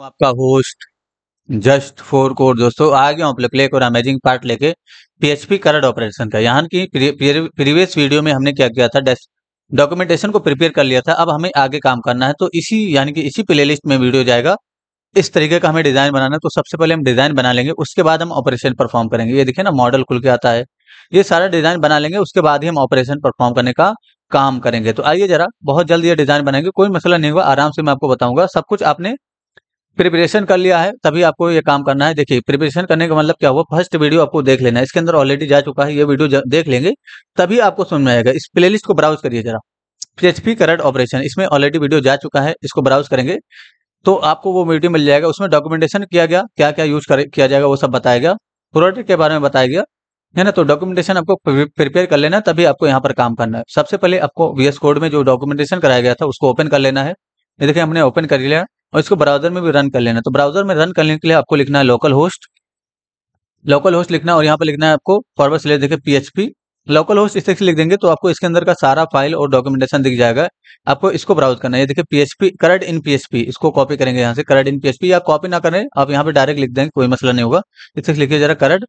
आपका host just four core दोस्तों आ गया हूँ प्लेक और अमेजिंग पार्ट लेके पीएचपी करड ऑपरेशन का यहाँ की प्रीवियस वीडियो में हमने क्या किया था डॉक्यूमेंटेशन को प्रिपेयर कर लिया था अब हमें आगे काम करना है तो इसी यानी कि इसी प्लेलिस्ट में वीडियो जाएगा इस तरीके का हमें डिजाइन बनाना है तो सबसे पहले हम डिजाइन बना लेंगे उसके बाद हम ऑपरेशन परफॉर्म करेंगे ये देखिए ना मॉडल खुल के आता है ये सारा डिजाइन बना लेंगे उसके बाद ही हम ऑपरेशन परफॉर्म करने का काम करेंगे तो आइए जरा बहुत जल्द ये डिजाइन बनाएंगे कोई मसला नहीं होगा आराम से मैं आपको बताऊंगा सब कुछ आपने प्रिपरेशन कर लिया है तभी आपको ये काम करना है देखिए प्रिपरेशन करने का मतलब क्या हुआ फर्स्ट वीडियो आपको देख लेना है इसके अंदर ऑलरेडी जा चुका है ये वीडियो देख लेंगे तभी आपको समझ में आएगा इस प्लेलिस्ट को ब्राउज करिए जरा पीएचपी करंट ऑपरेशन इसमें ऑलरेडी वीडियो जा चुका है इसको ब्राउज करेंगे तो आपको वो वीडियो मिल जाएगा उसमें डॉक्यूमेंटेशन किया गया क्या क्या यूज किया जाएगा वो सब बताया गया प्रोडक्ट के बारे में बताया गया है ना तो डॉक्यूमेंटेशन आपको प्रिपेयर कर लेना तभी आपको यहाँ पर काम करना है सबसे पहले आपको वीएस कोड में जो डॉक्यूमेंटेशन कराया गया था उसको ओपन कर लेना है ये देखिए हमने ओपन कर लिया और इसको ब्राउजर में भी रन कर लेना तो ब्राउजर में रन करने के लिए आपको लिखना है लोकल होस्ट लोकल होस्ट लिखना और यहाँ पर लिखना है आपको फॉरवर्ड स्लेस देखे पीएचपी लोकल होस्ट इस लिख देंगे तो आपको इसके अंदर का सारा फाइल और डॉक्यूमेंटेशन दिख जाएगा आपको इसको ब्राउज करना है देखिए पीएचपी करड इन पीएचपी इसको कॉपी करेंगे यहाँ से करड इन पीएचपी या कॉपी ना करें आप यहाँ पे डायरेक्ट लिख देंगे कोई मसला नहीं होगा इस लिखिए जरा करड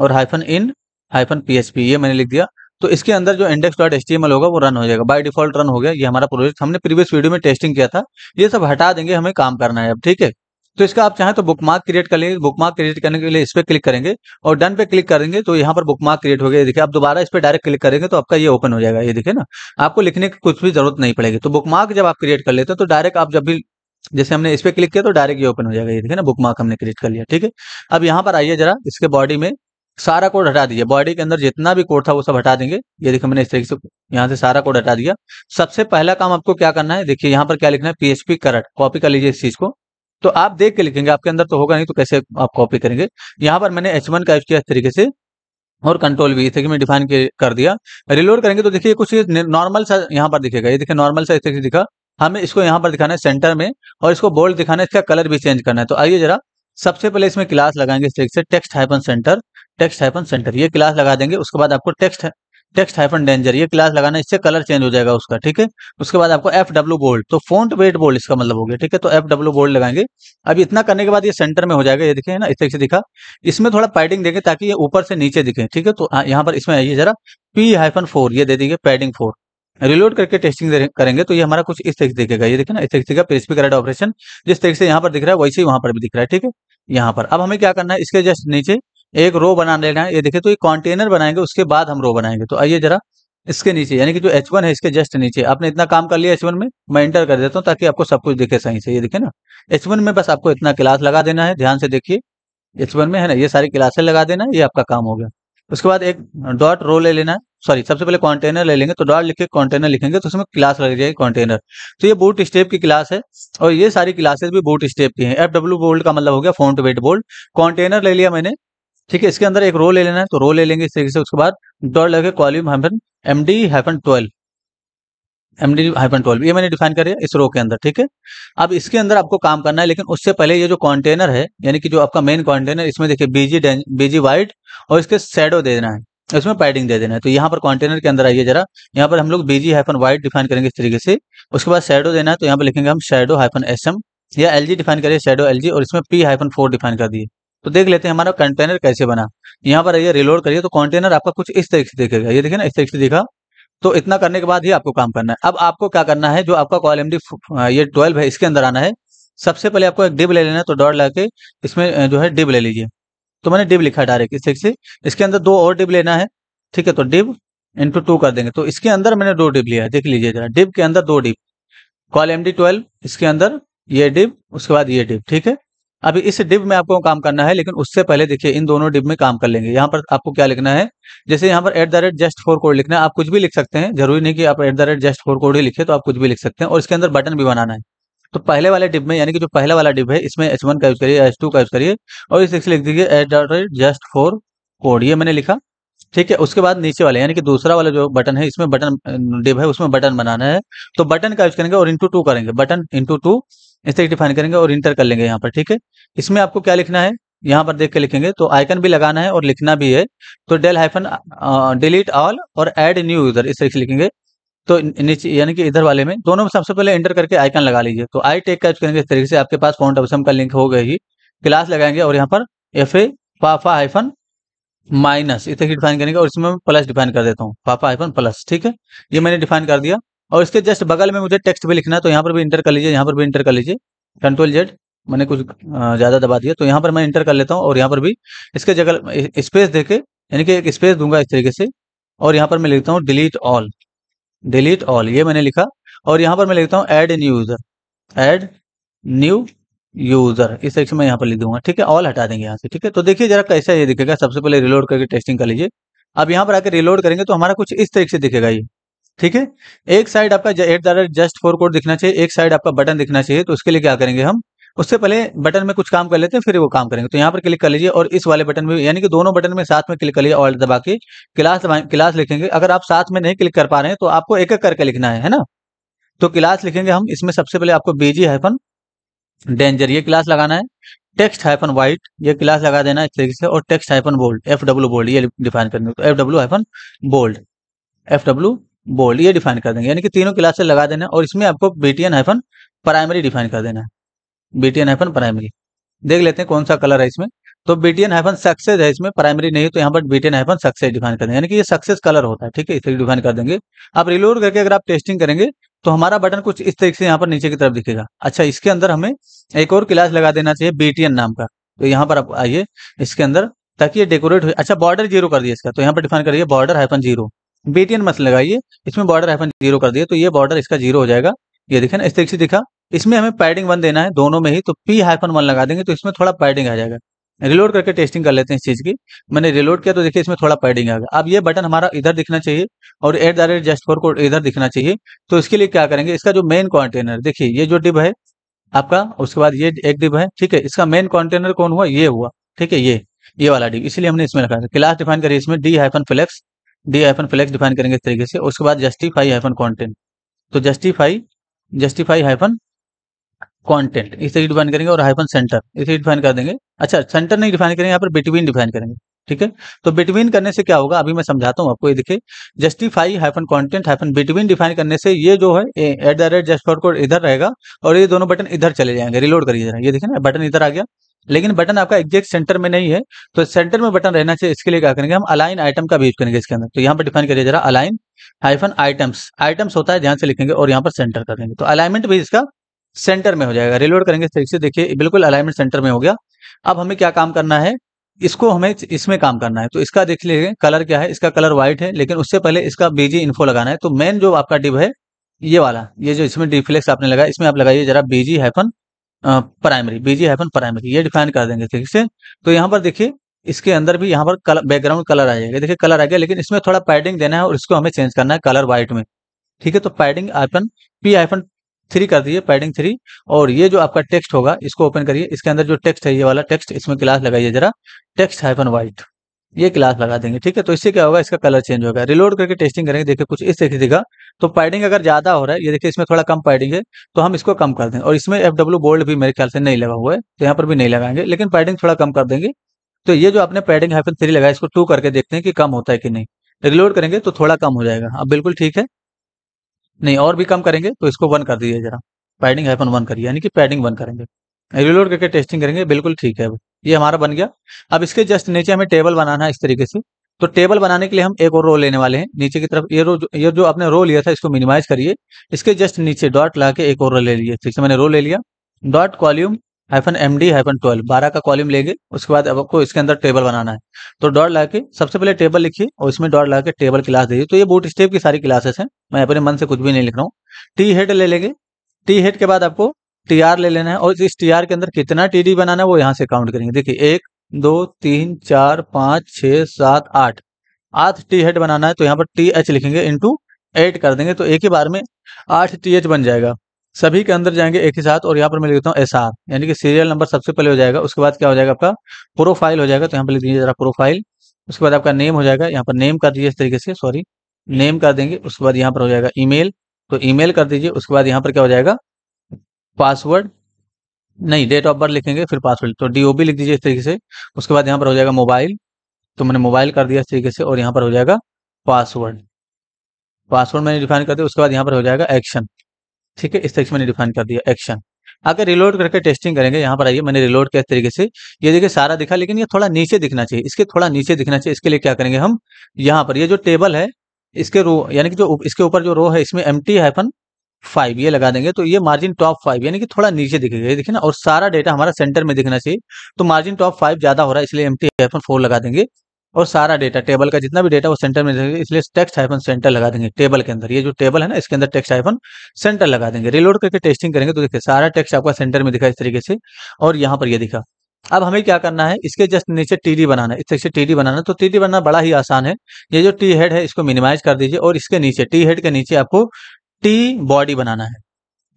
और हाइफन इन हाइफन पीएचपी ये मैंने लिख दिया तो इसके अंदर जो इंडेक्स डॉट एस होगा वो रन हो जाएगा बाई डिफॉल्ट रन हो गया ये हमारा प्रोजेक्ट हमने प्रीवियस वीडियो में टेस्टिंग किया था ये सब हटा देंगे हमें काम करना है अब ठीक है तो इसका आप चाहें तो बुक मार्क क्रिएट कर लेंगे बुक मार्क क्रिएट करने के लिए इस पर क्लिक करेंगे और डन पे क्लिक करेंगे तो यहाँ पर बुक मार्क क्रिएट हो गया देखिए आप दोबारा इस पर डायरेक्ट क्लिक करेंगे तो आपका ये ओपन हो जाएगा ये देखिए ना आपको लिखने की कुछ भी जरूरत नहीं पड़ेगी तो बुक मार्क जब आप क्रिएट कर लेते हैं तो डायरेक्ट आप जब भी जैसे हमने इस पर क्लिक किया तो डायरेक्ट ये ओपन हो जाएगा ये देखिए ना बुक मार्क हमने क्रिएट कर लिया ठीक है अब यहाँ पर आइए जरा इसके बॉडी में सारा कोड हटा दीजिए बॉडी के अंदर जितना भी कोड था वो सब हटा देंगे ये देखिए मैंने इस तरीके से यहाँ से सारा कोड हटा दिया सबसे पहला काम आपको क्या करना है देखिए यहाँ पर क्या लिखना है पीएचपी करट कॉपी कर लीजिए इस चीज को तो आप देख के लिखेंगे आपके अंदर तो होगा नहीं तो कैसे आप कॉपी करेंगे यहाँ पर मैंने एच वन का किया इस तरीके से और कंट्रोल भी इस तरीके में डिफाइन कर दिया रिलोड करेंगे तो देखिए कुछ नॉर्मल सा यहाँ पर दिखेगा ये देखिए नॉर्मल सा इस तरीके से दिखा हमें इसको यहाँ पर दिखाना है सेंटर में और इसको बोल्ड दिखाना है इसका कलर भी चेंज करना है तो आइए जरा सबसे पहले इसमें क्लास लगाएंगे इस तरीके से text hyphen centre text hyphen centre ये क्लास लगा देंगे उसके बाद आपको टेक्स्ट टेक्स्ट हाइफन डेंजर ये क्लास लगाना इससे कलर चेंज हो जाएगा उसका ठीक है उसके बाद आपको एफ डब्ल्यू बोल्ड तो फोन वेट बोल्ड इसका मतलब हो गया ठीक है तो एफ डब्ल्यू बोल्ड लगाएंगे अब इतना करने के बाद ये सेंटर में हो जाएगा ये देखिए ना इस तरीके से दिखा इसमें थोड़ा पैडिंग देंगे ताकि ये ऊपर से नीचे दिखे ठीक है तो हाँ, यहाँ पर इसमें आइए जरा पी हाइफन फोर ये दे देंगे पैडिंग फोर रिलोड करके टेस्टिंग करेंगे तो ये हमारा कुछ इस तरीके से दिखेगा ये देखिए ना इस तरीके का पेस्पी करेड ऑपरेशन जिस तरीके से यहाँ पर दिख रहा है वैसे ही वहां पर भी दिख रहा है ठीक है यहाँ पर अब हमें क्या करना है इसके जस्ट नीचे एक रो बना लेना ये देखिए तो ये कंटेनर बनाएंगे उसके बाद हम रो बनाएंगे तो आइए जरा इसके नीचे यानी कि जो एच वन है इसके जस्ट नीचे आपने इतना काम कर लिया एच वन में मैं इंटर कर देता हूँ ताकि आपको सब कुछ दिखे सही से ये देखे ना एच वन में बस आपको इतना क्लास लगा देना है ध्यान से देखिए एच वन में है ना ये सारी क्लासे लगा देना ये आपका काम हो गया उसके बाद एक डॉट रो ले लेना है सॉरी सबसे पहले कॉन्टेनर ले लेंगे तो डॉट लिखे कॉन्टेनर लिखेंगे तो उसमें क्लास लग जाएगी कॉन्टेनर तो ये बूट स्टेप की क्लास है और ये सारी क्लासेस भी बूट स्टेप की है एफ डब्ल्यू बोल्ड का मतलब हो गया font to weight bold container ले लिया मैंने ठीक है इसके अंदर एक रो ले लेना है तो रो ले लेंगे इस तरीके से उसके बाद डॉट लगे column hyphen M D hyphen twelve M D hyphen twelve ये मैंने डिफाइन कर इस रो के अंदर ठीक है अब इसके अंदर आपको काम करना है लेकिन उससे पहले ये जो कॉन्टेनर है यानी कि जो आपका मेन कॉन्टेनर इसमें देखिए बीजी बीजी वाइट और इसके शेडो दे देना है इसमें पैडिंग दे देना है तो यहाँ पर कॉन्टेनर के अंदर आइए जरा यहाँ पर हम लोग बीजी हाइफन वाइट डिफाइन करेंगे इस तरीके से उसके बाद शेडो देना है तो यहाँ पर लिखेंगे हम शेडो हाइफन एस एम या एल जी डिफाइन करिए शेडो एल जी और इसमें पी हाइफन फोर डिफाइन कर दिए तो देख लेते हैं हमारा कंटेनर कैसे बना यहाँ पर आइए रिलोड करिए तो कंटेनर आपका कुछ इस तरीके से देखेगा ये देखिए ना इस तरीके से दिखा तो इतना करने के बाद ही आपको काम करना है अब आपको क्या करना है जो आपका कॉल एम ये ट्वेल्व है इसके अंदर आना है सबसे पहले आपको एक डिब ले लेना है तो डॉट ला इसमें जो है डिब ले लीजिए तो मैंने डिब लिखा डायरेक्ट इस तरीके से इसके अंदर दो और डिब लेना है ठीक है तो डिब इंटू टू कर देंगे तो इसके अंदर मैंने दो डिब लिया है देख लीजिए जरा डिब के अंदर दो div col M D twelve इसके अंदर ये डिब उसके बाद ये डिब ठीक है अभी इस डिब में आपको काम करना है लेकिन उससे पहले देखिए इन दोनों डिब में काम कर लेंगे यहाँ पर आपको क्या लिखना है जैसे यहाँ पर at the rate just for code लिखना है आप कुछ भी लिख सकते हैं जरूरी नहीं कि आप at the rate just for code ही लिखे तो आप कुछ भी लिख सकते हैं और इसके अंदर बटन भी बनाना है तो पहले वाले डिब में यानी कि जो पहला वाला डिब है इसमें एच वन का यूज करिए एच टू का यूज करिए और इस लिख दीजिए at the rate just for code ये मैंने लिखा ठीक है उसके बाद नीचे वाले यानी कि दूसरा वाला जो बटन है इसमें बटन डिब है उसमें बटन बनाना है तो बटन का यूज करेंगे और इंटू टू करेंगे बटन इंटू टू इस तरह डिफाइन करेंगे और इंटर कर लेंगे यहाँ पर ठीक है इसमें आपको क्या लिखना है यहाँ पर देख के लिखेंगे तो आइकन भी लगाना है और लिखना भी है तो डेल हाइफन डिलीट ऑल और एड न्यू यूजर इस तरह से लिखेंगे तो नीचे यानी कि इधर वाले में दोनों में सबसे पहले एंटर करके आइकन लगा लीजिए तो आई टेक का करेंगे इस तरीके से आपके पास फॉन्ट अवसम का लिंक हो ही क्लास लगाएंगे और यहाँ पर एफ ए पाफा हाइफन माइनस इस तरीके डिफाइन करेंगे और इसमें मैं प्लस डिफाइन कर देता हूँ पापा हाइफन प्लस ठीक है ये मैंने डिफाइन कर दिया और इसके जस्ट बगल में मुझे टेक्स्ट भी लिखना है तो यहाँ पर भी इंटर कर लीजिए यहाँ पर भी इंटर कर लीजिए कंट्रोल जेड मैंने कुछ ज़्यादा दबा दिया तो यहाँ पर मैं इंटर कर लेता हूँ और यहाँ पर भी इसके जगह स्पेस दे के यानी कि एक स्पेस दूंगा इस तरीके से और यहाँ पर मैं लिखता हूँ डिलीट ऑल डिलीट ऑल ये मैंने लिखा और यहाँ पर मैं लिखता हूँ add new user add new user इस तरीके से मैं यहाँ पर लिख दूंगा ठीक है ऑल हटा देंगे यहाँ से ठीक है तो देखिए जरा कैसा ये दिखेगा सबसे पहले रिलोड करके टेस्टिंग कर लीजिए अब यहाँ पर आकर रिलोड करेंगे तो हमारा कुछ इस तरीके से दिखेगा ये ठीक है एक साइड आपका at rate just for code दिखना चाहिए एक साइड आपका बटन दिखना चाहिए तो उसके लिए क्या करेंगे हम उससे पहले बटन में कुछ काम कर लेते हैं फिर वो काम करेंगे तो यहाँ पर क्लिक कर लीजिए और इस वाले बटन में यानी कि दोनों बटन में साथ में क्लिक कर लीजिए ऑल्ट दबा के क्लास क्लास लिखेंगे अगर आप साथ में नहीं क्लिक कर पा रहे हैं तो आपको एक एक करके लिखना है है ना तो क्लास लिखेंगे हम इसमें सबसे पहले आपको बीजी हाइफन डेंजर ये क्लास लगाना है टेक्स्ट हाइफन व्हाइट ये क्लास लगा देना इस तरीके से और text hyphen bold F W bold ये डिफाइन करेंगे तो F W hyphen bold F W bold ये डिफाइन कर देंगे यानी कि तीनों क्लासेस लगा देना और इसमें आपको बीटीएन हाइफन प्राइमरी डिफाइन कर देना है बीटीएन हाइफन प्राइमरी देख लेते हैं कौन सा कलर है इसमें तो बीटीएन हाइफन सक्सेस है इसमें प्राइमरी नहीं तो यहाँ पर बीटीएन हाइफन सक्सेस डिफाइन कर देंगे यानी कि ये सक्सेस कलर होता है ठीक है इस डिफाइन कर देंगे आप रिलोड करके अगर आप टेस्टिंग करेंगे तो हमारा बटन कुछ इस तरीके से यहाँ पर नीचे की तरफ दिखेगा अच्छा इसके अंदर हमें एक और क्लास लगा देना चाहिए बीटीएन नाम का तो यहाँ पर आप आइए इसके अंदर ताकि ये डेकोरेट हो अच्छा बॉर्डर जीरो कर दिया इसका तो यहाँ पर डिफाइन करिए बॉर्डर हाइफन जीरो बेतियन मत लगाइए इसमें बॉर्डर हैफन जीरो कर दिए तो ये बॉर्डर इसका जीरो हो जाएगा ये देखे ना इस तरीके से दिखा इसमें हमें पैडिंग वन देना है दोनों में ही तो पी हाइफन वन लगा देंगे तो इसमें थोड़ा पैडिंग आ जाएगा रिलोड करके टेस्टिंग कर लेते हैं इस चीज़ की मैंने रिलोड किया तो देखिए इसमें थोड़ा पैडिंग आ गया अब ये बटन हमारा इधर दिखना चाहिए और at the rate just for code इधर दिखना चाहिए तो इसके लिए क्या करेंगे इसका जो मेन कॉन्टेनर देखिए ये जो डिब है आपका उसके बाद ये एक डिब है ठीक है इसका मेन कॉन्टेनर कौन हुआ ये हुआ ठीक है ये ये वाला डिब इसलिए हमने इसमें रखा था क्लास डिफाइन करिए इसमें D hyphen flex D hyphen flex define करेंगे इस तरीके से उसके बाद जस्टिफाई हाइफन कॉन्टेंट तो जस्टिफाई जस्टिफाई हाइफन कॉन्टेंट इस तरीके डिफाइन करेंगे और हाइफन सेंटर इसे डिफाइन कर देंगे अच्छा सेंटर नहीं डिफाइन करेंगे यहाँ पर बिटवीन डिफाइन करेंगे ठीक है तो बिटवीन करने से क्या होगा अभी मैं समझाता हूँ आपको ये देखिए justify hyphen content hyphen between define करने से ये जो है at the rate just for code इधर रहेगा और ये दोनों बटन इधर चले जाएंगे रिलोड करिए ये देखिए ना बटन इधर आ गया लेकिन बटन आपका एग्जैक्ट सेंटर में नहीं है तो सेंटर में बटन रहना चाहिए इसके लिए क्या करेंगे हम अलाइन आइटम का भी यूज करेंगे इसके अंदर तो यहाँ पर डिफाइन करिए जरा अलाइन हाइफन आइटम्स आइटम्स होता है ध्यान से लिखेंगे और यहाँ पर सेंटर कर देंगे तो अलाइनमेंट भी इसका सेंटर में हो जाएगा रिलोड करेंगे इस तरीके से देखिए बिल्कुल अलाइनमेंट सेंटर में हो गया अब हमें क्या काम करना है इसको हमें इसमें काम करना है तो इसका देख लीजिए कलर क्या है इसका कलर व्हाइट है लेकिन उससे पहले इसका बीजी इन्फो लगाना है तो मेन जो आपका डिब है ये वाला ये जो इसमें डिफ्लेक्स आपने लगाया इसमें आप लगाइए जरा BG hyphen primary BG hyphen primary ये डिफाइन कर देंगे ठीक से तो यहाँ पर देखिए इसके अंदर भी यहाँ पर बैकग्राउंड कलर आ जाएगा देखिए कलर आ गया लेकिन इसमें थोड़ा पैडिंग देना है और इसको हमें चेंज करना है कलर व्हाइट में ठीक है तो padding hyphen P hyphen three कर दीजिए पैडिंग थ्री और ये जो आपका टेक्स्ट होगा इसको ओपन करिए इसके अंदर जो टेक्स्ट है ये वाला टेक्स्ट इसमें क्लास लगाइए जरा टेक्स्ट हाइफन व्हाइट ये क्लास लगा देंगे ठीक है तो इससे क्या होगा इसका कलर चेंज होगा रिलोड करके टेस्टिंग करेंगे देखिए कुछ इस तरीके का तो पैडिंग अगर ज्यादा हो रहा है ये देखिए इसमें थोड़ा कम पैडिंग है तो हम इसको कम कर देंगे और इसमें एफ डब्ल्यू बोल्ड भी मेरे ख्याल से नहीं लगा हुआ है तो यहाँ पर भी नहीं लगाएंगे लेकिन पैडिंग थोड़ा कम कर देंगे तो ये जो आपने पैडिंग हाइफन थ्री लगाया इसको टू करके देखते हैं कि कम होता है कि नहीं रिलोड करेंगे तो थोड़ा कम हो जाएगा अब बिल्कुल ठीक है नहीं और भी कम करेंगे तो इसको वन कर दीजिए जरा पैडिंग हाइफन वन करिए यानी कि पैडिंग वन करेंगे रिलोड करके टेस्टिंग करेंगे बिल्कुल ठीक है ये हमारा बन गया अब इसके जस्ट नीचे हमें टेबल बनाना है इस तरीके से तो टेबल बनाने के लिए हम एक और रो लेने वाले हैं नीचे की तरफ ये रो ये जो आपने रो लिया था इसको मिनिमाइज करिए इसके जस्ट नीचे डॉट ला के एक और रो ले लिए ठीक से मैंने रो ले लिया dot column hyphen M D hyphen twelve बारह का कॉल्यूम लेंगे उसके बाद अब आपको इसके अंदर टेबल बनाना है तो डॉट ला के सबसे पहले टेबल लिखिए और इसमें डॉट ला के टेबल क्लास दीजिए तो ये बूट स्टेप की सारी क्लासेस हैं मैं अपने मन से कुछ भी नहीं लिख रहा हूँ टी हेड ले लेंगे टी हेड के बाद आपको टी आर ले लेना है और इस टी आर के अंदर कितना टी डी बनाना है वो यहाँ से काउंट करेंगे देखिए एक दो तीन चार पाँच छः सात आठ आठ टी हेड बनाना है तो यहाँ पर टी एच लिखेंगे इंटू एट कर देंगे तो एक ही बार में आठ टी एच बन जाएगा सभी के अंदर जाएंगे एक ही साथ और यहाँ पर मैं लिखता हूँ एस आर यानी कि सीरियल नंबर सबसे पहले हो जाएगा उसके बाद क्या हो जाएगा आपका प्रोफाइल हो जाएगा तो यहाँ पर लिख दीजिए जरा प्रोफाइल उसके बाद आपका नेम हो जाएगा यहाँ पर नेम कर दीजिए इस तरीके से सॉरी नेम कर देंगे उसके बाद यहाँ पर हो जाएगा ईमेल तो ईमेल कर दीजिए उसके बाद यहाँ पर क्या हो जाएगा पासवर्ड नहीं डेट ऑफ बर्थ लिखेंगे फिर पासवर्ड तो डी लिख दीजिए इस तरीके से उसके बाद यहाँ पर हो जाएगा मोबाइल तो मैंने मोबाइल कर दिया इस तरीके से और यहाँ पर हो जाएगा पासवर्ड पासवर्ड मैंने डिफाइन कर दिया उसके बाद यहाँ पर हो जाएगा एक्शन ठीक है इस तरीके से मैंने डिफाइन कर दिया एक्शन आगे रिलोड करके टेस्टिंग करेंगे यहाँ पर आइए मैंने रिलोड किया इस तरीके से ये देखिए सारा दिखा लेकिन ये थोड़ा नीचे दिखना चाहिए इसके थोड़ा नीचे दिखना चाहिए इसके लिए क्या करेंगे हम यहाँ पर ये जो टेबल है इसके रो यानी कि जो इसके ऊपर जो रो है इसमें एम टी हाइफन फाइव ये लगा देंगे तो ये मार्जिन टॉप फाइव यानी कि थोड़ा नीचे दिखेगा ये ना और सारा डेटा हमारा सेंटर में दिखना चाहिए तो मार्जिन टॉप फाइव ज्यादा हो रहा है इसलिए एम टी हाइफन फोर लगा देंगे और सारा डेटा टेबल का जितना भी डेटा वो सेंटर में देंगे इसलिए टेक्स्ट हाइफन सेंटर लगा देंगे टेबल के अंदर ये जो टेबल है ना इसके अंदर टेक्स्ट हाइफन सेंटर लगा देंगे रिलोड करके टेस्टिंग करेंगे तो देखिए सारा टेक्स्ट आपका सेंटर में दिखा इस तरीके से और यहाँ पर ये दिखा अब हमें क्या करना है इसके जस्ट नीचे डी बनाना है इस तरह से डी बनाना तो डी बनाना बड़ा ही आसान है ये जो टी हेड है इसको मिनिमाइज कर दीजिए और इसके नीचे टी हेड के नीचे आपको टी बॉडी बनाना है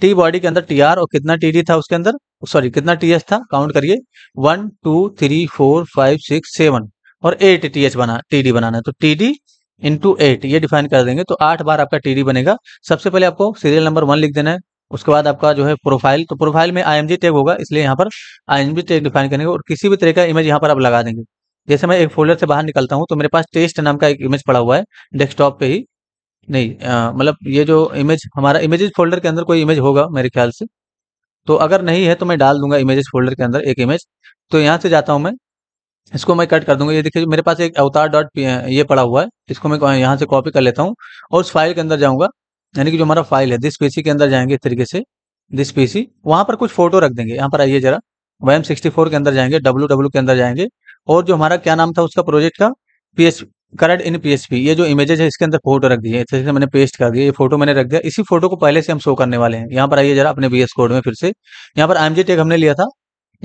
टी बॉडी के अंदर टी आर और कितना टी डी था उसके अंदर सॉरी कितना टी एच था काउंट करिए one two three four five six seven और एट टी एच बना टी डी बनाना है तो टी डी इंटू एट ये डिफाइन कर देंगे तो आठ बार आपका टी डी बनेगा सबसे पहले आपको सीरियल नंबर वन लिख देना है उसके बाद आपका जो है प्रोफाइल तो प्रोफाइल में आई टैग होगा इसलिए यहाँ पर आई टैग डिफाइन करेंगे और किसी भी तरह का इमेज यहाँ पर आप लगा देंगे जैसे मैं एक फोल्डर से बाहर निकलता हूँ तो मेरे पास टेस्ट नाम का एक इमेज पड़ा हुआ है डेस्कटॉप पे ही नहीं मतलब ये जो इमेज हमारा इमेजेस फोल्डर के अंदर कोई इमेज होगा मेरे ख्याल से तो अगर नहीं है तो मैं डाल दूंगा इमेजेस फोल्डर के अंदर एक इमेज तो यहाँ से जाता हूँ मैं इसको मैं कट कर दूंगा ये देखिए मेरे पास एक अवतार डॉट ये पड़ा हुआ है इसको मैं यहाँ से कॉपी कर लेता हूँ और उस फाइल के अंदर जाऊँगा यानी कि जो हमारा फाइल है दिस पीसी के अंदर जाएंगे इस तरीके से दिस पीसी वहाँ पर कुछ फोटो रख देंगे यहाँ पर आइए जरा फोर के अंदर जाएंगे डब्ल्यू के अंदर जाएंगे और जो हमारा क्या नाम था उसका प्रोजेक्ट का पी करड इन पी ये जो इमेजेस है इसके अंदर फोटो रख दिए जैसे मैंने पेस्ट कर दिया ये फोटो मैंने रख दिया इसी फोटो को पहले से हम शो करने वाले हैं यहाँ पर आइए जरा अपने वीएस कोड में फिर से यहाँ पर आईएमजी टेक हमने लिया था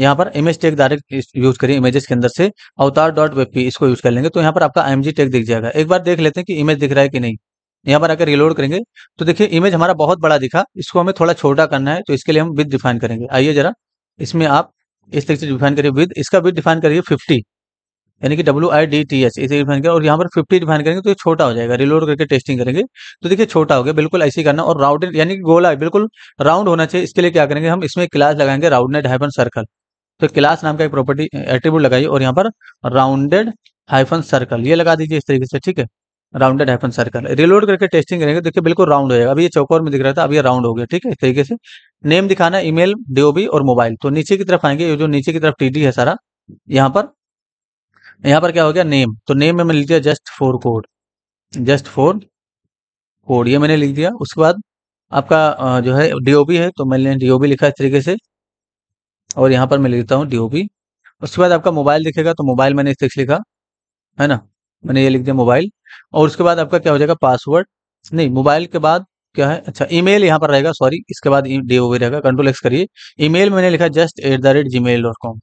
यहाँ पर इमेज टेक डायरेक्ट यूज करिए इमेजेस के अंदर से अवतार डॉट वे पी इसको यूज कर लेंगे तो यहाँ पर आपका आईएमजी टेक दिख जाएगा एक बार देख लेते हैं कि इमेज दिख रहा है कि नहीं यहाँ पर आकर रिलोड करेंगे तो देखिए इमेज हमारा बहुत बड़ा दिखा इसको हमें थोड़ा छोटा करना है तो इसके लिए हम विद डिफाइन करेंगे आइए जरा इसमें आप इस तरीके से डिफाइन करिए विद इसका विद डिफाइन करिए फिफ्टी यानी कि W I D T S इसे डिफाइन करेंगे और यहाँ पर फिफ्टी डिफाइन करेंगे तो ये छोटा हो जाएगा रिलोड करके टेस्टिंग करेंगे तो देखिए छोटा हो गया बिल्कुल ऐसे ही करना और राउंडेड यानी कि गोला बिल्कुल राउंड होना चाहिए इसके लिए क्या करेंगे हम इसमें क्लास लगाएंगे राउंडेड हाइफन सर्कल तो क्लास नाम का एक प्रॉपर्टी एट्रीब्यूट लगाइए और यहाँ पर राउंडेड हाइफन सर्कल ये लगा दीजिए इस तरीके से ठीक है राउंडेड हाइफन सर्कल रिलोड करके टेस्टिंग करेंगे तो देखिए बिल्कुल राउंड हो जाएगा अभी ये चौकोर में दिख रहा था अभी ये राउंड हो गया ठीक है इस तरीके से नेम दिखाना ईमेल डीओबी और मोबाइल तो नीचे की तरफ आएंगे ये जो नीचे की तरफ टीडी है सारा यहाँ पर यहाँ पर क्या हो गया नेम तो नेम में मैंने लिख दिया just for code just for code ये मैंने लिख दिया उसके बाद आपका जो है डी है तो मैंने डी लिखा इस तरीके से और यहाँ पर मैं लिखता हूँ डी उसके बाद आपका मोबाइल दिखेगा तो मोबाइल मैंने इस लिखा है ना मैंने ये लिख दिया मोबाइल और उसके बाद आपका क्या हो जाएगा पासवर्ड नहीं मोबाइल के बाद क्या है अच्छा ईमेल यहाँ पर रहेगा सॉरी इसके बाद डी ओ रहेगा कंट्रोल एक्स करिए ईमेल मैंने लिखा just at the rate gmail dot com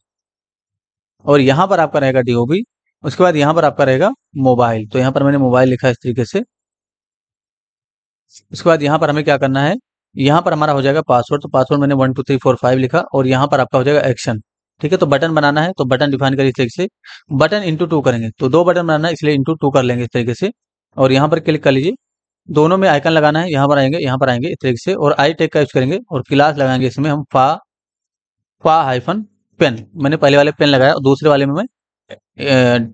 और यहाँ पर आपका रहेगा डीओबी उसके बाद यहाँ पर आपका रहेगा मोबाइल तो यहाँ पर मैंने मोबाइल लिखा इस तरीके से उसके बाद यहाँ पर हमें क्या करना है यहां पर हमारा हो जाएगा पासवर्ड तो पासवर्ड मैंने one two three four five लिखा और यहाँ पर आपका हो जाएगा एक्शन ठीक है तो बटन बनाना है तो बटन डिफाइन करें इस तरीके से बटन इंटू टू करेंगे तो दो बटन बनाना है इसलिए इंटू टू कर लेंगे इस तरीके से और यहां पर क्लिक कर लीजिए दोनों में आइकन लगाना है यहाँ पर आएंगे यहां पर आएंगे इस तरीके से और आई टेक का यूज करेंगे और क्लास लगाएंगे इसमें हम फा फा हाइफन पेन मैंने पहले वाले पेन लगाया और दूसरे वाले में मैं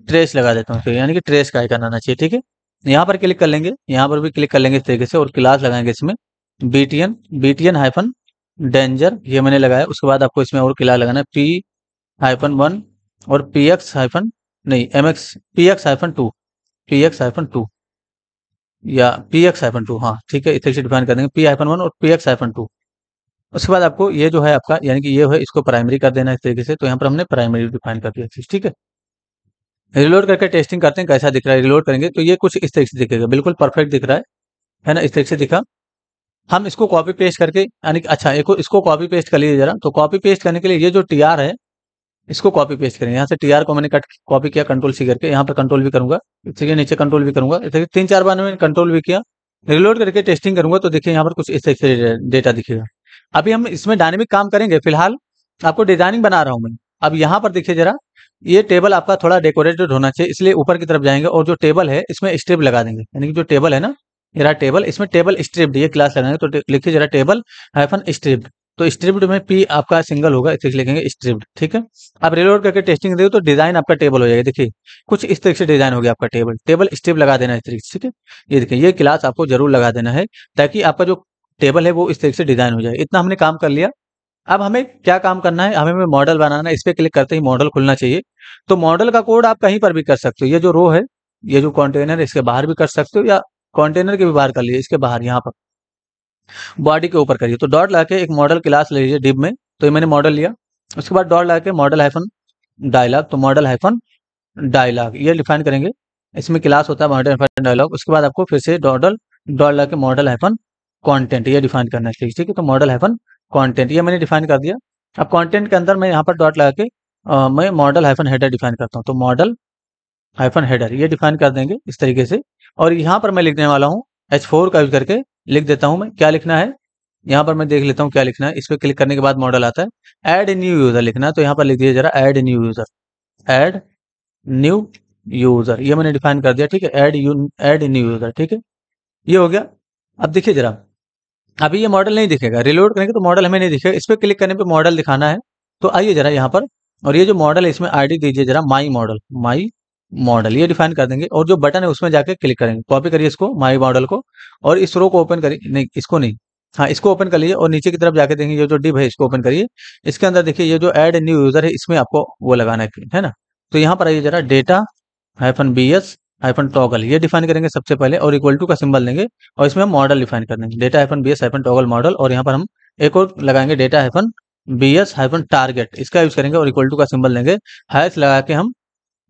ट्रेस लगा देता हूँ फिर यानी कि ट्रेस का आइकन आना चाहिए ठीक है यहाँ पर क्लिक कर लेंगे यहाँ पर भी क्लिक कर लेंगे इस तरीके से और क्लास लगाएंगे इसमें B T N B T N hyphen danger ये मैंने लगाया उसके बाद आपको इसमें और क्लास लगाना है पी हाइफन वन और पी एक्स हाइफन नहीं M X P X hyphen two P X hyphen two या पी एक्स हाइफन टू हाँ ठीक है इस तरीके से डिफाइन कर देंगे पी हाइफन वन और पी एक्स हाइफन टू उसके बाद आपको ये जो है आपका यानी कि ये है इसको प्राइमरी कर देना इस तरीके से तो यहाँ पर हमने प्राइमरी डिफाइन कर दिया ठीक है रिलोड करके टेस्टिंग करते हैं कैसा दिख रहा है रिलोड करेंगे तो ये कुछ इस तरीके से दिखेगा बिल्कुल परफेक्ट दिख रहा है है ना इस तरीके से दिखा हम इसको कॉपी पेस्ट करके यानी कि अच्छा एक इसको कॉपी पेस्ट कर लीजिए जरा तो कॉपी पेस्ट करने के लिए ये जो टी आर है इसको कॉपी पेस्ट करेंगे यहाँ से टी आर को मैंने कट कॉपी किया कंट्रोल सी करके यहाँ पर कंट्रोल भी करूंगा इसके नीचे कंट्रोल भी करूंगा इसके तीन चार बार मैंने कंट्रोल भी किया रिलोड करके टेस्टिंग करूंगा तो देखिए यहाँ पर कुछ इस तरीके से डेटा दिखेगा अभी हम इसमें डायनेमिक काम करेंगे फिलहाल आपको डिजाइनिंग बना रहा हूं मैं अब यहाँ पर देखिए जरा ये टेबल आपका थोड़ा डेकोरेटेड होना चाहिए इसलिए ऊपर की तरफ जाएंगे और जो टेबल है इसमें स्ट्रिप लगा देंगे यानी कि जो टेबल है ना मेरा टेबल इसमें टेबल स्ट्रिप ये क्लास लगाएंगे तो लिखिए जरा टेबल हाइफन स्ट्रिप तो स्ट्रिप्ट में पी आपका सिंगल होगा इसे लिखेंगे स्ट्रिप्ट ठीक है आप रिलोड करके टेस्टिंग दे तो डिजाइन आपका टेबल हो जाएगा देखिए कुछ इस तरीके से डिजाइन हो गया आपका टेबल टेबल स्ट्रिप लगा देना इस तरीके से ठीक है ये देखिए ये क्लास आपको जरूर लगा देना है ताकि आपका जो टेबल है वो इस तरीके से डिजाइन हो जाए इतना हमने काम कर लिया अब हमें क्या काम करना है हमें मॉडल बनाना है इस पर क्लिक करते ही मॉडल खुलना चाहिए तो मॉडल का कोड आप कहीं पर भी कर सकते हो ये जो रो है ये जो कंटेनर इसके बाहर भी कर सकते हो या कंटेनर के भी बाहर कर लीजिए इसके बाहर यहाँ पर बॉडी के ऊपर करिए तो डॉट ला के एक मॉडल क्लास ले लीजिए डिब में तो ये मैंने मॉडल लिया उसके बाद डॉट ला के मॉडल हाइफन डायलॉग तो मॉडल हाइफन डायलॉग ये डिफाइन करेंगे इसमें क्लास होता है मॉडल हाइफन डायलॉग उसके बाद आपको फिर से डॉडल डॉट ला के मॉडल हाइफन कॉन्टेंट ये डिफाइन करना चाहिए ठीक है तो मॉडल हैफन कॉन्टेंट ये मैंने डिफाइन कर दिया अब कॉन्टेंट के अंदर मैं यहाँ पर डॉट लगा के आ, मैं मॉडल हाइफन हेडर डिफाइन करता हूँ तो मॉडल हाइफन हेडर ये डिफाइन कर देंगे इस तरीके से और यहाँ पर मैं लिखने वाला हूँ एच फोर का यूज करके लिख देता हूँ मैं क्या लिखना है यहाँ पर मैं देख लेता हूँ क्या लिखना है इस पर क्लिक करने के बाद मॉडल आता है एड न्यू यूजर लिखना है तो यहाँ पर लिख दिया जरा add new user add new user ये मैंने डिफाइन कर दिया ठीक है add you add new user ठीक है ये हो गया अब देखिए जरा अभी ये मॉडल नहीं दिखेगा रिलोड करेंगे तो मॉडल हमें नहीं दिखेगा इस पर क्लिक करने पर मॉडल दिखाना है तो आइए जरा यहाँ पर और ये जो मॉडल है इसमें आईडी दीजिए जरा माई मॉडल माई मॉडल ये डिफाइन कर देंगे और जो बटन है उसमें जाके क्लिक करेंगे कॉपी करिए इसको माई मॉडल को और इस रो को ओपन करिए नहीं इसको नहीं हाँ इसको ओपन कर लीजिए और नीचे की तरफ जाके देंगे ये जो डिब है इसको ओपन करिए इसके अंदर देखिए ये जो एड न्यू यूजर है इसमें आपको वो लगाना है है ना तो यहाँ पर आइए जरा data hyphen B S hyphen toggle ये डिफाइन करेंगे सबसे पहले और इक्वल टू का सिंबल देंगे और इसमें हम मॉडल डिफाइन कर देंगे data hyphen B S hyphen toggle modal और यहाँ पर हम एक और लगाएंगे data hyphen B S hyphen target इसका यूज करेंगे और इक्वल टू का सिंबल देंगे हाइस लगा के हम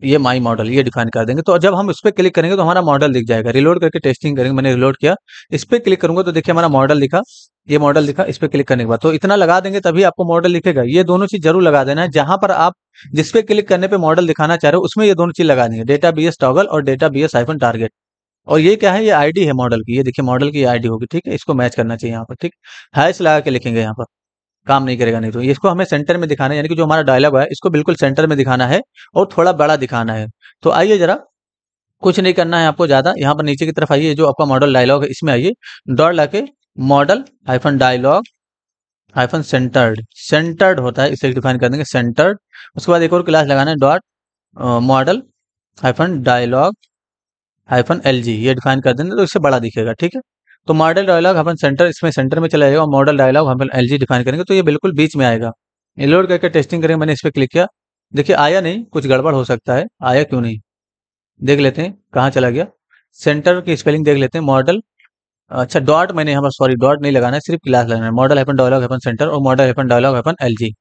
ये माई मॉडल ये डिफाइन कर देंगे तो जब हम इस पर क्लिक करेंगे तो हमारा मॉडल दिख जाएगा रिलोड करके टेस्टिंग करेंगे मैंने रिलोड किया इस पर क्लिक करूंगा तो देखिए हमारा मॉडल लिखा ये मॉडल लिखा इस पर क्लिक करने के बाद तो इतना लगा देंगे तभी आपको मॉडल लिखेगा ये दोनों चीज जरूर लगा देना है जहां पर आप जिसपे क्लिक करने पे मॉडल दिखाना चाह रहे हो उसमें ये दोनों चीज लगा है डेटा बी एस टॉगल और data B S hyphen target और ये क्या है ये आईडी है मॉडल की ये देखिए मॉडल की आईडी होगी ठीक है इसको मैच करना चाहिए यहाँ पर ठीक हैश लगा के लिखेंगे यहाँ पर काम नहीं करेगा नहीं तो इसको हमें सेंटर में दिखाना है यानी कि जो हमारा डायलॉग है इसको बिल्कुल सेंटर में दिखाना है और थोड़ा बड़ा दिखाना है तो आइए जरा कुछ नहीं करना है आपको ज्यादा यहाँ पर नीचे की तरफ आइए जो आपका मॉडल डायलॉग है इसमें आइए डॉट लाके modal hyphen dialog hyphen centered centered होता है इसे डिफाइन कर देंगे सेंटर्ड उसके बाद एक और क्लास लगाना है dot modal hyphen dialog hyphen L ये डिफाइन कर देंगे तो इससे बड़ा दिखेगा ठीक है तो मॉडल डायलॉग हाइफन सेंटर इसमें सेंटर में चला जाएगा और modal dialog hyphen L define करेंगे तो ये बिल्कुल बीच में आएगा इनलोड करके टेस्टिंग करेंगे मैंने इस पर क्लिक किया देखिए आया नहीं कुछ गड़बड़ हो सकता है आया क्यों नहीं देख लेते हैं कहाँ चला गया सेंटर की स्पेलिंग देख लेते हैं मॉडल अच्छा डॉट मैंने यहाँ पर सॉरी डॉट नहीं लगाना है सिर्फ क्लास लगाना है modal hyphen dialog hyphen center और modal hyphen dialog hyphen L G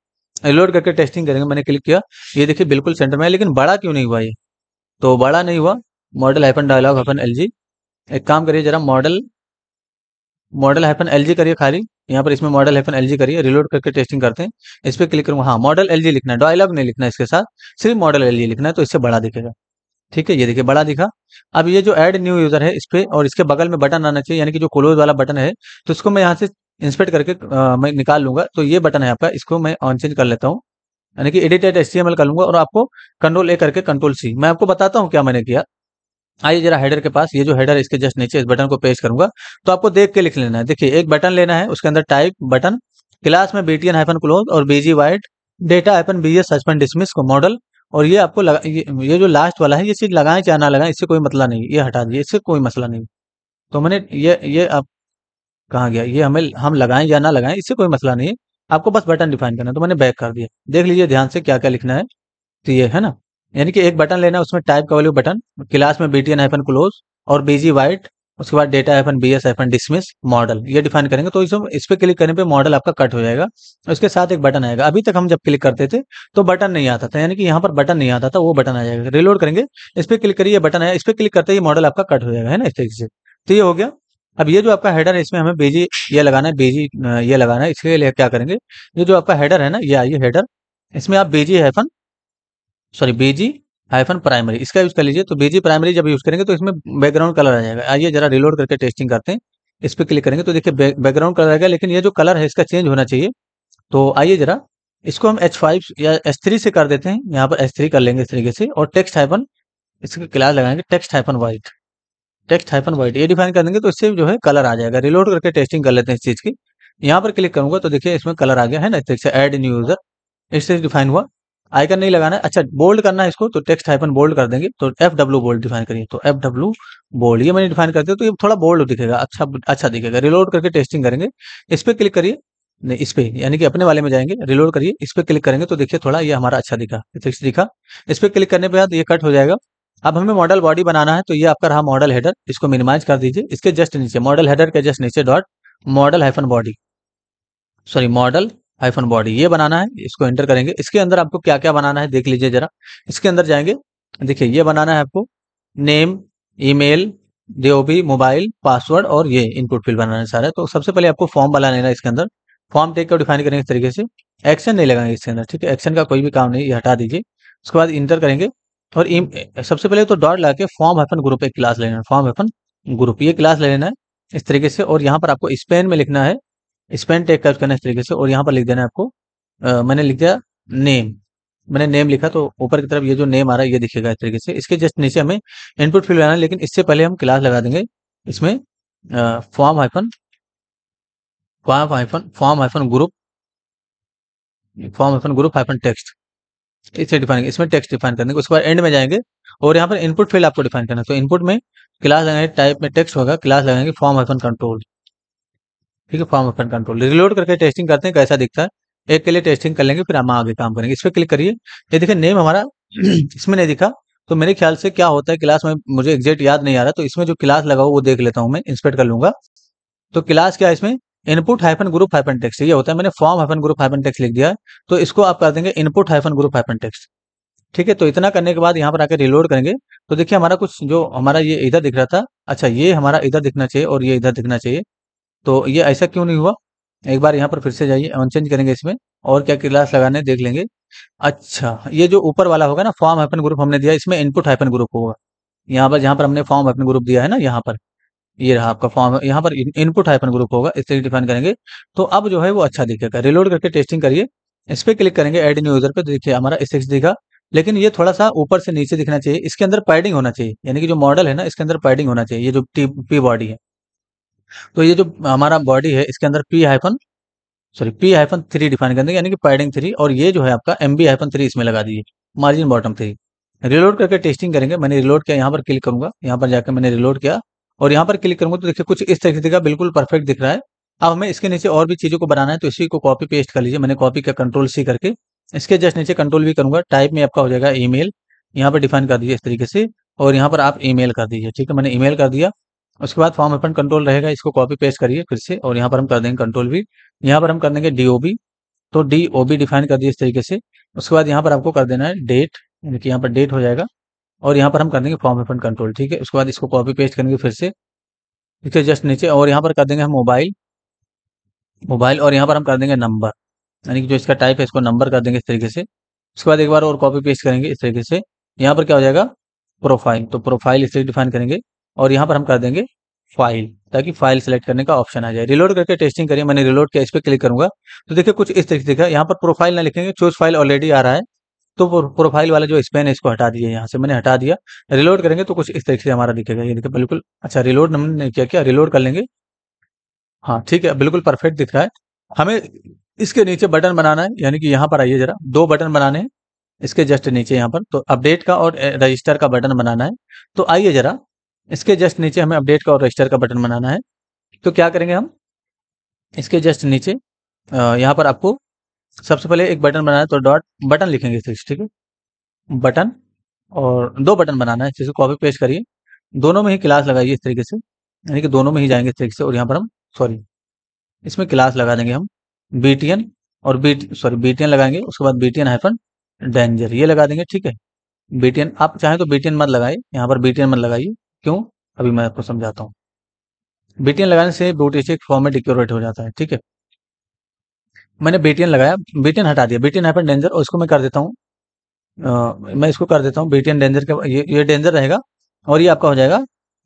load करके टेस्टिंग करेंगे मैंने क्लिक किया ये देखिए बिल्कुल सेंटर में है लेकिन बड़ा क्यों नहीं हुआ ये तो बड़ा नहीं हुआ modal hyphen dialog hyphen L G एक काम करिए जरा modal modal hyphen L G करिए खाली यहाँ पर इसमें मॉडल हैपन एल जी करिए रिलोड करके टेस्टिंग करते हैं इस पर क्लिक करूँगा हाँ मॉडल एल जी लिखना है डायलॉग नहीं लिखना है इसके साथ सिर्फ मॉडल एल जी लिखना है तो इससे बड़ा दिखेगा ठीक है ये देखिए बड़ा दिखा अब ये जो एड न्यू यूजर है इस पर और इसके बगल में बटन आना चाहिए यानी कि जो क्लोज वाला बटन है तो इसको मैं यहाँ से इंस्पेक्ट करके आ, मैं निकाल लूंगा तो ये बटन है आपका इसको मैं ऑन चेंज कर लेता हूँ यानी कि एडिट एट एस कर लूंगा और आपको कंट्रोल ए करके कंट्रोल सी मैं आपको बताता हूँ क्या मैंने किया आइए जरा हेडर के पास ये जो हेडर इसके जस्ट नीचे इस बटन को पेश करूंगा तो आपको देख के लिख लेना है देखिए एक बटन लेना है उसके अंदर टाइप बटन क्लास में बीटीएन हाइफन क्लोज और BG white data hyphen BS suspend dismiss को मॉडल और ये आपको लगा ये, ये जो लास्ट वाला है ये चीज़ लगाएं चाहे ना लगाएं इससे कोई मसला मतलब नहीं ये हटा दिए इससे कोई मसला नहीं तो मैंने ये ये आप कहा गया ये हमें हम लगाएं या ना लगाएं इससे कोई मसला नहीं है आपको बस बटन डिफाइन करना है तो मैंने बैक कर दिया देख लीजिए ध्यान से क्या क्या लिखना है तो ये है ना यानी कि एक बटन लेना है उसमें टाइप का वाली बटन क्लास में B T N hyphen close और बीजी वाइट उसके बाद data F N B S F N dismiss modal ये डिफाइन करेंगे तो इसमें इस पर क्लिक करने पे मॉडल आपका कट हो जाएगा उसके साथ एक बटन आएगा अभी तक हम जब क्लिक करते थे तो बटन नहीं आता था यानी कि यहाँ पर बटन नहीं आता था वो बटन आ जाएगा रिलोड करेंगे इस पर क्लिक करिए बटन आया इस पर क्लिक करते ही मॉडल आपका कट हो जाएगा है ना इस तरीके से तो ये हो गया अब ये जो आपका हेडर है इसमें हमें बेजी ये लगाना है बेजी ये लगाना है इसके लिए क्या करेंगे ये जो आपका हेडर है ना ये आइए हेडर इसमें आप BG hyphen sorry BG hyphen primary इसका यूज़ कर लीजिए तो बीजी प्राइमरी जब यूज़ करेंगे तो इसमें बैकग्राउंड कलर आ जाएगा आइए जरा रिलोड करके टेस्टिंग करते हैं इस पर क्लिक करेंगे तो देखिए बैकग्राउंड कलर आएगा लेकिन ये जो कलर है इसका चेंज होना चाहिए तो आइए जरा इसको हम एच फाइव या एच थ्री से कर देते हैं यहाँ पर एस थ्री कर लेंगे इस तरीके से और टेक्स्ट हाइफन इसके क्लास लगाएंगे text hyphen white text hyphen white ये डिफाइन कर देंगे तो इससे जो है कलर आ जाएगा रिलोड करके टेस्टिंग कर लेते हैं इस चीज़ की यहाँ पर क्लिक करूंगा तो देखिए इसमें कलर आ गया है ना इस तरीके से एड न्यू यूजर इससे डिफाइन हुआ आइकन नहीं लगाना है अच्छा बोल्ड करना है इसको तो टेक्स्ट हाइपन बोल्ड कर देंगे तो एफ डब्ल्यू बोल्ड डिफाइन करिए तो एफ डब्ल्यू बोल्ड ये मैंने डिफाइन कर दिया तो ये थोड़ा बोल्ड दिखेगा अच्छा अच्छा दिखेगा रिलोड करके टेस्टिंग करेंगे इस पर क्लिक करिए नहीं इस पे यानी कि अपने वाले में जाएंगे रिलोड करिए इस पर क्लिक करेंगे तो देखिए थोड़ा ये हमारा अच्छा दिखा फिक्स दिखा इस पर क्लिक करने के बाद ये कट हो जाएगा अब हमें मॉडल बॉडी बनाना है तो ये आपका रहा मॉडल हेडर इसको मिनिमाइज कर दीजिए इसके जस्ट नीचे मॉडल हेडर के जस्ट नीचे dot modal hyphen body sorry modal hyphen body ये बनाना है इसको एंटर करेंगे इसके अंदर आपको क्या क्या बनाना है देख लीजिए जरा इसके अंदर जाएंगे देखिए ये बनाना है आपको name email DOB mobile password और ये इनपुट फील्ड बनाना है सारा तो सबसे पहले आपको फॉर्म बना लेना है इसके अंदर फॉर्म टेक कर डिफाइन करेंगे इस तरीके से एक्शन नहीं लगाएंगे इसके अंदर ठीक है एक्शन का कोई भी काम नहीं ये हटा दीजिए उसके बाद इंटर करेंगे और सबसे पहले तो डॉट ला के फॉर्म हेफन ग्रुप एक क्लास लेना है फॉर्म हेफन ग्रुप ये क्लास ले लेना है इस तरीके से और यहाँ पर आपको स्पेन में लिखना है स्पेन टेक टाइप करना इस तरीके से और यहाँ पर लिख देना है आपको आ, मैंने लिख दिया नेम मैंने नेम लिखा तो ऊपर की तरफ ये जो नेम आ रहा है ये दिखेगा इस तरीके से इसके जस्ट नीचे हमें इनपुट फील्ड है लेकिन इससे पहले हम क्लास लगा देंगे इसमें form hyphen form hyphen form hyphen group form hyphen group hyphen text इसे डिफाइन इसमें टेक्स्ट डिफाइन करने उसके बाद एंड में जाएंगे और यहाँ पर इनपुट फील्ड आपको डिफाइन करना है तो इनपुट में क्लास लगाएंगे टाइप में टेक्स्ट होगा क्लास लगाएंगे फॉर्म हाइफन कंट्रोल ठीक है फॉर्म ऑफ कंट्रोल रिलोड करके टेस्टिंग करते हैं कैसा दिखता है एक के लिए टेस्टिंग कर लेंगे फिर हम आगे काम करेंगे इस पर क्लिक करिए ये देखिए नेम हमारा इसमें नहीं दिखा तो मेरे ख्याल से क्या होता है क्लास में मुझे एग्जैक्ट याद नहीं आ रहा तो इसमें जो क्लास लगा हुआ वो देख लेता हूँ मैं इंस्पेक्ट कर लूंगा तो क्लास क्या है इसमें input hyphen group hyphen text ये होता है मैंने form hyphen group hyphen text लिख दिया है तो इसको आप कर देंगे input hyphen group hyphen text ठीक है तो इतना करने के बाद यहाँ पर आकर रिलोड करेंगे तो देखिए हमारा कुछ जो हमारा ये इधर दिख रहा था अच्छा ये हमारा इधर दिखना चाहिए और ये इधर दिखना चाहिए तो ये ऐसा क्यों नहीं हुआ एक बार यहाँ पर फिर से जाइए अनचेंज करेंगे इसमें और क्या क्लास लगाने देख लेंगे अच्छा ये जो ऊपर वाला होगा ना फॉर्म हाइपन ग्रुप हमने दिया इसमें इनपुट हाइपन ग्रुप होगा यहाँ पर जहाँ पर हमने फॉर्म हाइपन ग्रुप दिया है ना यहाँ पर ये रहा आपका फॉर्म यहाँ पर इनपुट हाइपन ग्रुप होगा इससे डिफाइन करेंगे तो अब जो है वो अच्छा दिखेगा रिलोड करके टेस्टिंग करिए इस पर क्लिक करेंगे एड न्यू यूजर पर देखिए हमारा सिक्स दिखा लेकिन ये थोड़ा सा ऊपर से नीचे दिखना चाहिए इसके अंदर पैडिंग होना चाहिए यानी कि जो मॉडल है ना इसके अंदर पैडिंग होना चाहिए ये जो टी पी बॉडी है तो ये जो हमारा बॉडी है इसके अंदर P hyphen sorry P hyphen three define कर देंगे यानी कि पैडिंग थ्री और ये जो है आपका एम बी हाइफन थ्री इसमें लगा दीजिए मार्जिन बॉटम थ्री रिलोड करके टेस्टिंग करेंगे मैंने रिलोड किया यहाँ पर क्लिक करूंगा यहाँ पर जाकर मैंने रिलोड किया और यहाँ पर क्लिक करूंगा तो देखिए कुछ इस तरीके का बिल्कुल परफेक्ट दिख रहा है अब हमें इसके नीचे और भी चीज़ों को बनाना है तो इसी को कॉपी पेस्ट कर लीजिए मैंने कॉपी का कंट्रोल सी करके इसके जस्ट नीचे कंट्रोल भी करूंगा टाइप में आपका हो जाएगा ई मेल यहाँ पर डिफाइन कर दीजिए इस तरीके से और यहाँ पर आप ई मेल कर दीजिए ठीक है मैंने ई मेल कर दिया उसके बाद फॉर्म अपन कंट्रोल रहेगा इसको कॉपी पेस्ट करिए फिर से और यहाँ पर हम कर देंगे कंट्रोल भी यहाँ पर हम कर देंगे डी तो डी डिफाइन कर दिए इस तरीके से उसके बाद यहाँ पर आपको कर देना है डेट यानी कि यहाँ पर डेट हो जाएगा और यहाँ पर हम कर देंगे फॉर्म अपन कंट्रोल ठीक है उसके बाद इसको कॉपी पेस्ट करेंगे फिर से इसके जस्ट नीचे और यहाँ पर कर देंगे हम मोबाइल मोबाइल और यहाँ पर हम कर देंगे नंबर यानी कि जो इसका टाइप है इसको नंबर कर देंगे इस तरीके से उसके बाद एक बार और कॉपी पेस्ट करेंगे इस तरीके से यहाँ पर क्या हो जाएगा प्रोफाइल तो प्रोफाइल इस तरीके डिफाइन करेंगे और यहाँ पर हम कर देंगे फाइल ताकि फाइल सेलेक्ट करने का ऑप्शन आ जाए रिलोड करके टेस्टिंग करिए मैंने रिलोड किया इस पर क्लिक करूंगा तो देखिए कुछ इस तरीके का यहाँ पर प्रोफाइल ना लिखेंगे चूज फाइल ऑलरेडी आ रहा है तो प्रोफाइल वाला जो स्पेन है इसको हटा दिया यहाँ से मैंने हटा दिया रिलोड करेंगे तो कुछ इस तरीके से हमारा दिखेगा ये देखिए बिल्कुल अच्छा रिलोड हमने नहीं किया क्या रिलोड कर लेंगे हाँ ठीक है बिल्कुल परफेक्ट दिख रहा है हमें इसके नीचे बटन बनाना है यानी कि यहाँ पर आइए जरा दो बटन बनाने हैं इसके जस्ट नीचे यहाँ पर तो अपडेट का और रजिस्टर का बटन बनाना है तो आइए जरा इसके जस्ट नीचे हमें अपडेट का और रजिस्टर का बटन बनाना है तो क्या करेंगे हम इसके जस्ट नीचे यहाँ पर आपको सबसे पहले एक बटन बनाना है तो डॉट बटन लिखेंगे ठीक है बटन और दो बटन बनाना है जिसको कॉपी पेस्ट करिए दोनों में ही क्लास लगाइए इस तरीके से यानी कि दोनों में ही जाएंगे इस तरीके से और यहाँ पर हम सॉरी इसमें क्लास लगा देंगे हम बी टी एन और B sorry B T N लगाएंगे उसके बाद बी टी हाइफन डेंजर ये लगा देंगे ठीक है बी टी एन आप चाहें तो बी टी एन मत लगाइए यहाँ पर बी टी एन मत लगाइए क्यों अभी मैं आपको समझाता हूँ बेटियन लगाने से फॉर्म में डिक्योरेट हो जाता है ठीक है मैंने बेटियन लगाया बेटियन हटा दिया बेटियन हाइपर डेंजर और इसको मैं कर देता हूँ मैं इसको कर देता हूँ बेटियन डेंजर के ये ये डेंजर रहेगा और ये आपका हो जाएगा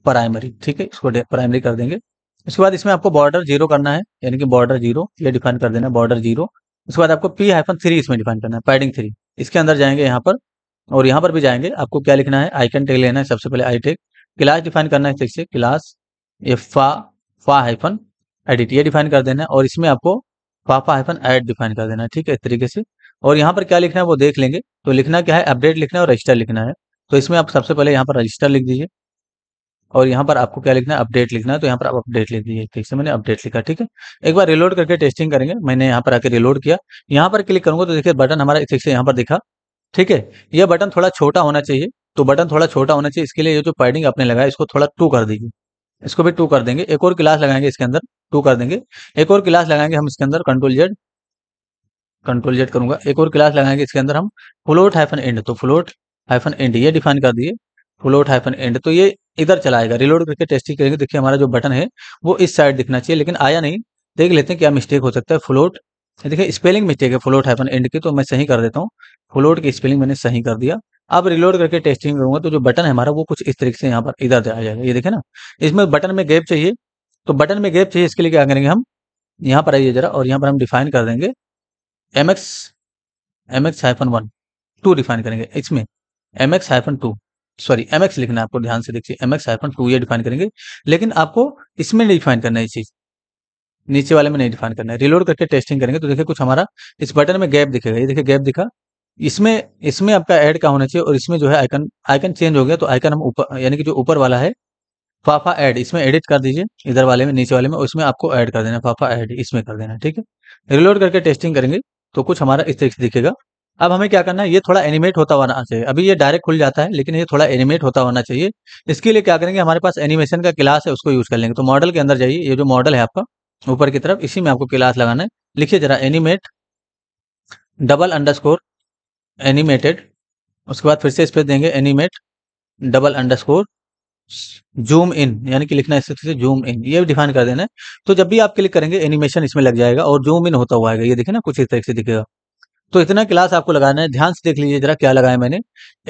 प्राइमरी ठीक है इसको प्राइमरी कर देंगे उसके बाद इसमें आपको बॉर्डर जीरो करना है यानी कि बॉर्डर जीरो ये डिफाइन कर देना बॉर्डर जीरो उसके बाद आपको पी हाइफन थ्री इसमें डिफाइन करना है पैडिंग थ्री इसके अंदर जाएंगे यहाँ पर और यहाँ पर भी जाएंगे आपको क्या लिखना है आइकन टेक लेना है सबसे पहले आई टेक क्लास डिफाइन करना है से क्लास एफा फा फा हाइफन एडिट ये डिफाइन कर देना है और इसमें आपको फाफा हाइफन एड डिफाइन कर देना है ठीक है इस तरीके से और यहाँ पर क्या लिखना है वो देख लेंगे तो लिखना क्या है अपडेट लिखना है और रजिस्टर लिखना है तो इसमें आप सबसे पहले यहाँ पर रजिस्टर लिख दीजिए और यहाँ पर आपको क्या लिखना है अपडेट लिखना है तो यहाँ पर आप अपडेट लिख दीजिए ठीक से मैंने अपडेट लिखा ठीक है एक बार रिलोड करके टेस्टिंग करेंगे मैंने यहाँ पर आके रिलोड किया यहाँ पर क्लिक करूंगा तो देखिए बटन हमारा ठीक से यहाँ पर दिखा ठीक है यह बटन थोड़ा छोटा होना चाहिए तो बटन थोड़ा छोटा होना चाहिए इसके लिए ये जो पैडिंग आपने लगाया इसको थोड़ा टू कर दीजिए इसको भी टू कर देंगे एक और क्लास लगाएंगे इसके अंदर टू कर देंगे एक और क्लास लगाएंगे हम इसके अंदर कंट्रोल जेड कंट्रोल जेड करूंगा एक और क्लास लगाएंगे इसके अंदर हम फ्लोट हाइफन एंड तो फ्लोट हाइफन एंड ये डिफाइन कर दिए फ्लोट हाइफन एंड तो ये इधर चलाएगा रिलोड करके टेस्टिंग करेंगे देखिए हमारा जो बटन है वो इस साइड दिखना चाहिए लेकिन आया नहीं देख लेते हैं क्या मिस्टेक हो सकता है फ्लोट देखिए स्पेलिंग मिस्टेक है फ्लोट हाइफन एंड की तो मैं सही कर देता हूँ फ्लोट की स्पेलिंग मैंने सही कर दिया अब रिलोड करके टेस्टिंग करूंगा तो जो बटन है हमारा वो कुछ इस तरीके से यहाँ पर इधर आ जाएगा ये देखे ना इसमें बटन में गैप चाहिए तो बटन में गैप चाहिए इसके लिए क्या करेंगे हम यहाँ पर आइए जरा और यहाँ पर हम डिफाइन कर देंगे M X M X hyphen one two define करेंगे इसमें M X hyphen two sorry M X लिखना है आपको ध्यान से देखिए एम एक्स हाइफन टू ये डिफाइन करेंगे लेकिन आपको इसमें नहीं डिफाइन करना है ये चीज़ नीचे वाले में नहीं डिफाइन करना है रिलोड करके टेस्टिंग करेंगे तो देखिए कुछ हमारा इस बटन में गैप दिखेगा ये देखिए गैप दिखा इसमें इसमें आपका ऐड का होना चाहिए और इसमें जो है आइकन आइकन चेंज हो गया तो आइकन हम ऊपर यानी कि जो ऊपर वाला है फाफा ऐड इसमें एडिट कर दीजिए इधर वाले में नीचे वाले में और इसमें आपको ऐड कर देना फाफा ऐड इसमें कर देना ठीक है रिलोड करके टेस्टिंग करेंगे तो कुछ हमारा इस तरीके से दिखेगा अब हमें क्या करना है ये थोड़ा एनिमेट होता होना चाहिए अभी ये डायरेक्ट खुल जाता है लेकिन ये थोड़ा एनिमेट होता होना चाहिए इसके लिए क्या करेंगे हमारे पास एनिमेशन का क्लास है उसको यूज कर लेंगे तो मॉडल के अंदर जाइए ये जो मॉडल है आपका ऊपर की तरफ इसी में आपको क्लास लगाना है लिखिए जरा एनिमेट डबल स्कोर एनिमेटेड उसके बाद फिर से पर देंगे animate double underscore zoom in यानी कि लिखना है से जूम इन ये डिफाइन कर देना है तो जब भी आप क्लिक करेंगे एनिमेशन इसमें लग जाएगा और जूम इन होता हुआ आएगा ये देखे ना कुछ इस तरीके से दिखेगा तो इतना क्लास आपको लगाना है ध्यान से देख लीजिए जरा क्या लगाया मैंने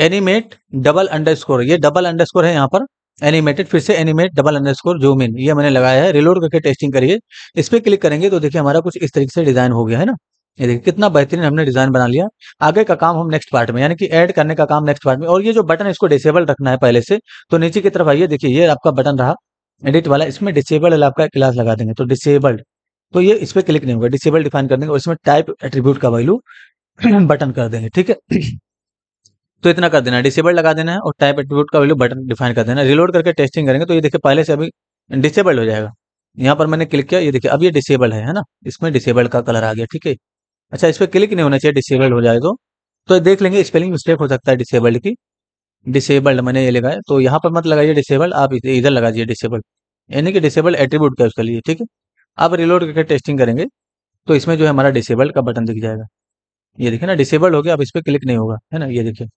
एनिमेट डबल अंडरस्कोर ये डबल अंडरस्कोर है यहाँ पर एनिमेटेड फिर से animate double underscore zoom in ये मैंने लगाया है रिलोड करके टेस्टिंग करिए इस पर क्लिक करेंगे तो देखिए हमारा कुछ इस तरीके से डिजाइन हो गया है ना ये देखिए कितना बेहतरीन हमने डिजाइन बना लिया आगे का काम हम नेक्स्ट पार्ट में यानी कि ऐड करने का काम नेक्स्ट पार्ट में और ये जो बटन इसको डिसेबल रखना है पहले से तो नीचे की तरफ आइए देखिए ये आपका बटन रहा एडिट वाला इसमें डिसेबल आपका क्लास लगा देंगे तो डिसेबल्ड तो ये इस पर क्लिक नहीं होगा डिसेबल डिफाइन कर देंगे और इसमें टाइप एट्रीब्यूट का वैल्यू बटन कर देंगे ठीक है तो इतना कर देना है डिसेबल लगा देना है और टाइप एट्रीब्यूट का वैल्यू बटन डिफाइन कर देना है रिलोड करके टेस्टिंग करेंगे तो ये देखिए पहले से अभी डिसेबल्ड हो जाएगा यहाँ पर मैंने क्लिक किया ये देखिए अब ये डिसेबल है है ना इसमें डिसेबल का कलर आ गया ठीक है अच्छा इस पर क्लिक नहीं होना चाहिए डिसेबल्ड हो जाए तो तो देख लेंगे स्पेलिंग मिस्टेक हो सकता है डिसेबल्ड की डिसेबल्ड मैंने ये लगाया तो यहाँ पर मत लगाइए डिसेबल्ड आप इधर लगा दिए डिसेबल्ड यानी कि डिसेबल्ड एट्रीब्यूट का उसके लिए ठीक है आप रिलोड करके टेस्टिंग करेंगे तो इसमें जो है हमारा डिसेबल्ड का बटन दिख जाएगा ये देखिए ना डिसेबल्ड हो गया अब इस पर क्लिक नहीं होगा है ना ये देखिए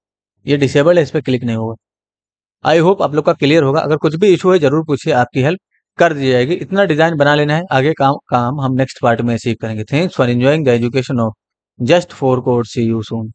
ये डिसेबल्ड है इस पर क्लिक नहीं होगा आई होप आप लोग का क्लियर होगा अगर कुछ भी इशू है जरूर पूछिए आपकी हेल्प कर दी जाएगी इतना डिजाइन बना लेना है आगे काम काम हम नेक्स्ट पार्ट में सीख करेंगे thanks for enjoying the education of just for course see you soon